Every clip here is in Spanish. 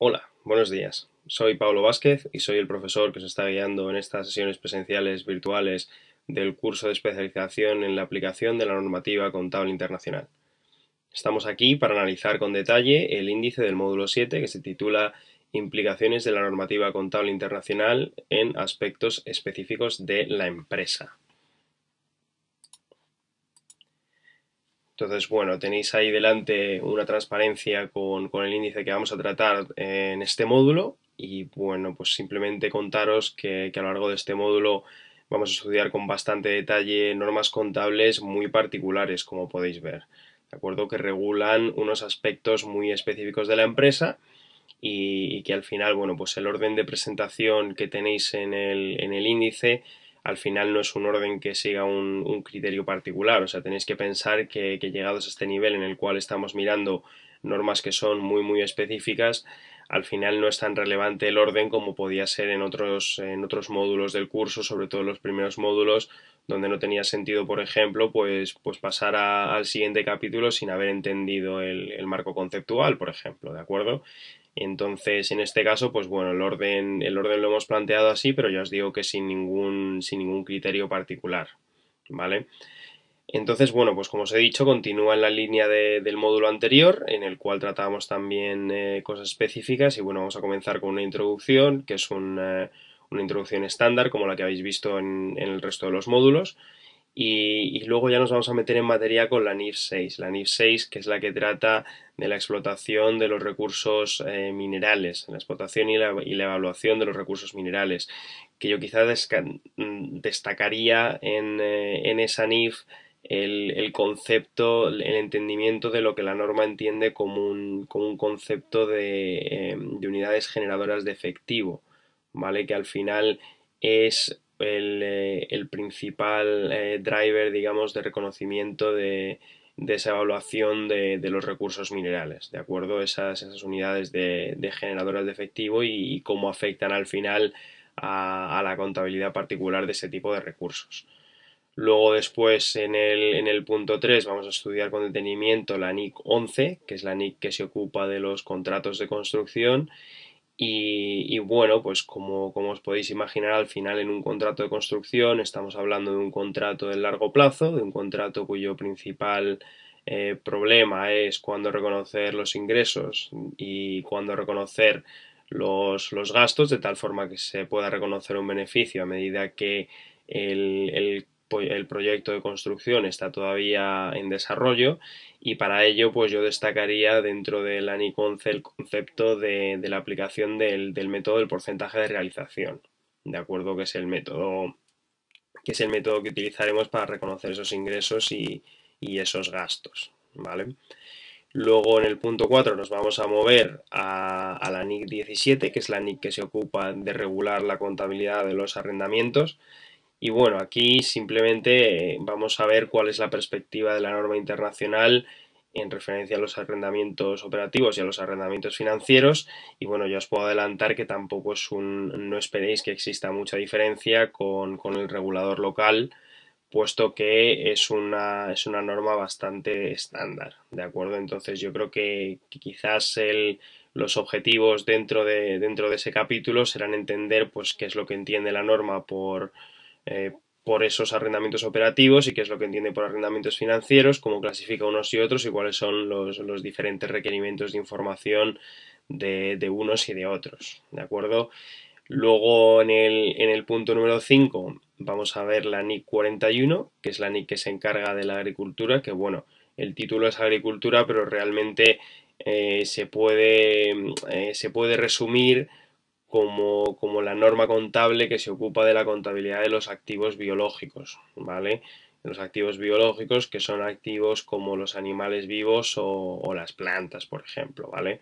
Hola, buenos días. Soy Pablo Vázquez y soy el profesor que os está guiando en estas sesiones presenciales virtuales del curso de especialización en la aplicación de la normativa contable internacional. Estamos aquí para analizar con detalle el índice del módulo 7 que se titula Implicaciones de la normativa contable internacional en aspectos específicos de la empresa. Entonces, bueno, tenéis ahí delante una transparencia con, el índice que vamos a tratar eh, en este módulo y bueno, pues simplemente contaros que, a lo largo de este módulo vamos a estudiar con bastante detalle normas contables muy particulares, como podéis ver, ¿de acuerdo? Que regulan unos aspectos muy específicos de la empresa y, que al final, bueno, pues el orden de presentación que tenéis en el índice al final no es un orden que siga un, criterio particular. O sea, tenéis que pensar que, llegados a este nivel en el cual estamos mirando normas que son muy, muy específicas, al final no es tan relevante el orden como podía ser en otros, en otros módulos del curso, sobre todo en los primeros módulos, donde no tenía sentido, por ejemplo, pues, pues pasar al siguiente capítulo sin haber entendido el marco conceptual, por ejemplo, ¿de acuerdo? Entonces, en este caso, pues bueno, el orden, el orden lo hemos planteado así, pero ya os digo que sin ningún, sin ningún criterio particular, ¿vale? Entonces, bueno, pues como os he dicho, continúa en la línea del módulo anterior, en el cual tratábamos también eh, cosas específicas y bueno, vamos a comenzar con una introducción, que es eh, una introducción estándar, como la que habéis visto en el resto de los módulos, y, luego ya nos vamos a meter en materia con la NIF 6, la NIF 6 que es la que trata de la explotación de los recursos eh, minerales, la explotación y la, evaluación de los recursos minerales, que yo quizás mm, destacaría en, eh, esa NIF el, concepto, el entendimiento de lo que la norma entiende como un, como un concepto de, eh, de unidades generadoras de efectivo, ¿vale? Que al final es eh, el, principal eh, driver, digamos, de reconocimiento de, esa evaluación de, los recursos minerales, ¿de acuerdo? Esas, esas unidades de, de generadoras de efectivo y, cómo afectan al final a, la contabilidad particular de ese tipo de recursos. Luego después en el, en el punto 3 vamos a estudiar con detenimiento la NIC 11, que es la NIC que se ocupa de los contratos de construcción y, bueno, pues como, os podéis imaginar, al final en un contrato de construcción estamos hablando de un contrato de largo plazo, de un contrato cuyo principal eh, problema es cuándo reconocer los ingresos y cuándo reconocer los, gastos, de tal forma que se pueda reconocer un beneficio a medida que el, el pues, el proyecto de construcción está todavía en desarrollo y para ello pues yo destacaría dentro de la 11 el concepto de, la aplicación del, método del porcentaje de realización, de acuerdo que es el método que es el método que utilizaremos para reconocer esos ingresos y, esos gastos, ¿vale? Luego en el punto 4 nos vamos a mover a, a, la NIC 17, que es la NIC que se ocupa de regular la contabilidad de los arrendamientos y bueno, aquí simplemente eh, vamos a ver cuál es la perspectiva de la norma internacional en referencia a los arrendamientos operativos y a los arrendamientos financieros. Y bueno, yo os puedo adelantar que tampoco es un. no esperéis que exista mucha diferencia con, el regulador local, puesto que es una, es una norma bastante estándar. ¿De acuerdo? Entonces, yo creo que, quizás el, los objetivos dentro de, dentro de ese capítulo serán entender pues qué es lo que entiende la norma por eh, por esos arrendamientos operativos y qué es lo que entiende por arrendamientos financieros, cómo clasifica unos y otros y cuáles son los, diferentes requerimientos de información de, unos y de otros. ¿De acuerdo? Luego en el, punto número 5 vamos a ver la NIC 41, que es la NIC que se encarga de la agricultura, que bueno, el título es agricultura, pero realmente eh, eh, se puede resumir como, la norma contable que se ocupa de la contabilidad de los activos biológicos, ¿vale? Los activos biológicos que son activos como los animales vivos o, las plantas, por ejemplo, ¿vale?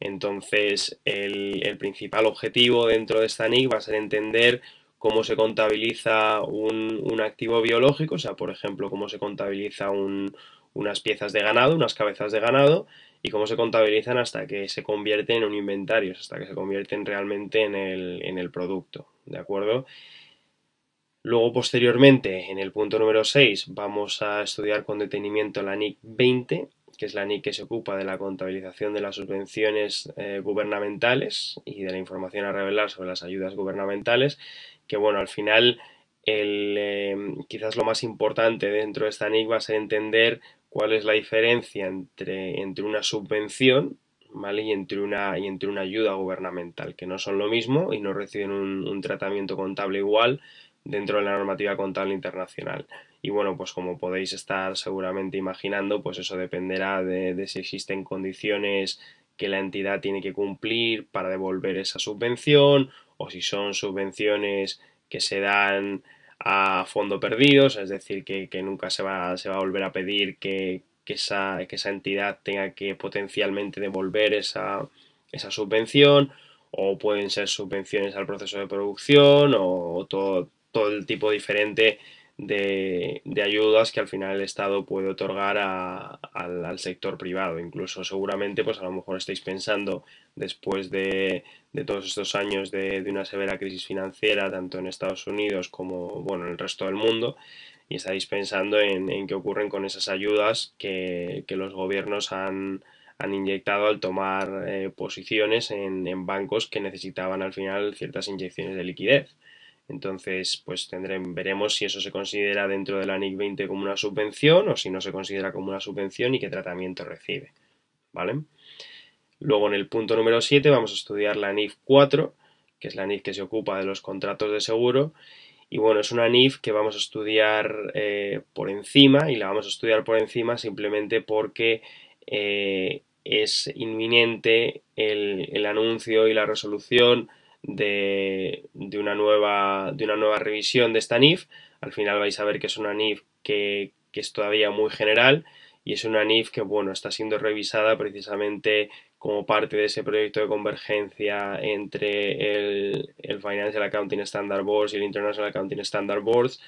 Entonces, el, principal objetivo dentro de esta NIC va a ser entender cómo se contabiliza un, activo biológico, o sea, por ejemplo, cómo se contabiliza unas piezas de ganado, unas cabezas de ganado, y cómo se contabilizan hasta que se convierten en un inventario, hasta que se convierten realmente en el, producto, ¿de acuerdo? Luego, posteriormente, en el punto número 6, vamos a estudiar con detenimiento la NIC 20, que es la NIC que se ocupa de la contabilización de las subvenciones eh, gubernamentales y de la información a revelar sobre las ayudas gubernamentales, que bueno, al final el, eh, quizás lo más importante dentro de esta NIC va a ser entender cuál es la diferencia entre, una subvención ¿vale? y, entre una, y entre una ayuda gubernamental, que no son lo mismo y no reciben un, tratamiento contable igual dentro de la normativa contable internacional. Y bueno, pues como podéis estar seguramente imaginando, pues eso dependerá de, si existen condiciones que la entidad tiene que cumplir para devolver esa subvención o si son subvenciones que se dan a fondo perdidos, es decir, que, nunca se va, se va a volver a pedir que, esa, entidad tenga que potencialmente devolver esa, esa, subvención, o pueden ser subvenciones al proceso de producción, o todo, todo el tipo diferente de, ayudas que al final el Estado puede otorgar al, sector privado. Incluso seguramente, pues a lo mejor estáis pensando, después de, todos estos años de, una severa crisis financiera, tanto en Estados Unidos como bueno, en el resto del mundo, y estáis pensando en, qué ocurren con esas ayudas que, los gobiernos han, han inyectado al tomar eh, posiciones en bancos que necesitaban al final ciertas inyecciones de liquidez. Entonces, pues veremos si eso se considera dentro de la NIF 20 como una subvención o si no se considera como una subvención y qué tratamiento recibe. ¿Vale? Luego en el punto número 7 vamos a estudiar la NIF 4, que es la NIF que se ocupa de los contratos de seguro. Y bueno, es una NIF que vamos a estudiar eh, por encima y la vamos a estudiar por encima simplemente porque eh, es inminente el anuncio y la resolución de, de, una, nueva, de una nueva revisión de esta NIF. Al final vais a ver que es una NIF que, es todavía muy general y es una NIF que bueno, está siendo revisada precisamente como parte de ese proyecto de convergencia entre el, el Financial Accounting Standard Boards y el International Accounting Standard Boards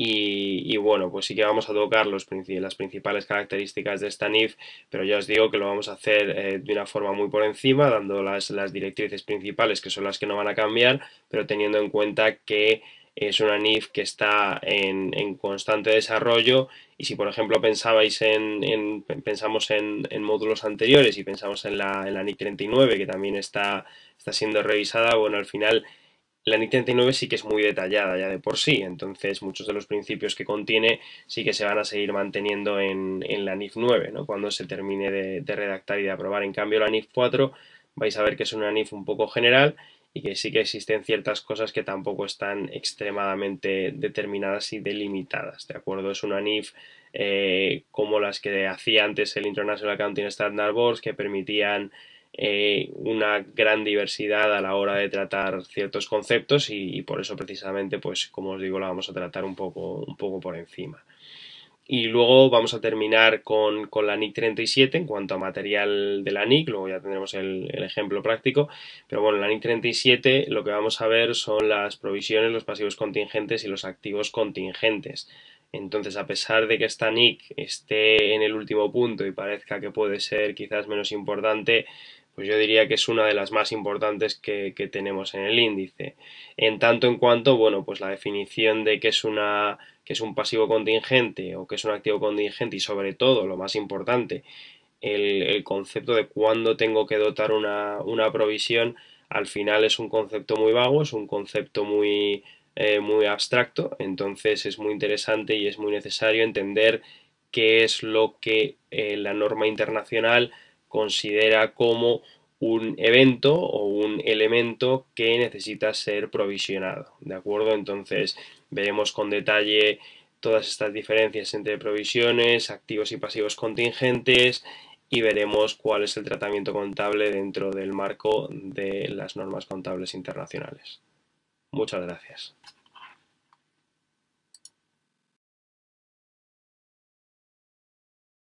y, bueno, pues sí que vamos a tocar los, las principales características de esta NIF, pero ya os digo que lo vamos a hacer eh, de una forma muy por encima, dando las, las, directrices principales que son las que no van a cambiar, pero teniendo en cuenta que es una NIF que está en, constante desarrollo y si por ejemplo pensabais en, pensamos en, en, módulos anteriores y pensamos en la, en la NIF 39 que también está, está siendo revisada, bueno, al final la NIF 39 sí que es muy detallada ya de por sí, entonces muchos de los principios que contiene sí que se van a seguir manteniendo en, la NIF 9, ¿no? cuando se termine de, redactar y de aprobar. En cambio, la NIF 4 vais a ver que es una NIF un poco general y que sí que existen ciertas cosas que tampoco están extremadamente determinadas y delimitadas, ¿de acuerdo? Es una NIF eh, como las que hacía antes el International Accounting Standard Board, que permitían eh, una gran diversidad a la hora de tratar ciertos conceptos y, por eso precisamente, pues como os digo, la vamos a tratar un poco, un poco por encima. Y luego vamos a terminar con, con, la NIC 37 en cuanto a material de la NIC, luego ya tendremos el, el, ejemplo práctico. Pero bueno, la NIC 37 lo que vamos a ver son las provisiones, los pasivos contingentes y los activos contingentes. Entonces, a pesar de que esta NIC esté en el último punto y parezca que puede ser quizás menos importante, pues yo diría que es una de las más importantes que, tenemos en el índice. En tanto en cuanto, bueno, pues la definición de que es que es un pasivo contingente o que es un activo contingente y sobre todo, lo más importante, el, concepto de cuándo tengo que dotar una, provisión, al final es un concepto muy vago, es un concepto muy, eh, muy abstracto, entonces es muy interesante y es muy necesario entender qué es lo que eh, la norma internacional considera como un evento o un elemento que necesita ser provisionado, ¿de acuerdo? Entonces veremos con detalle todas estas diferencias entre provisiones, activos y pasivos contingentes y veremos cuál es el tratamiento contable dentro del marco de las normas contables internacionales. Muchas gracias.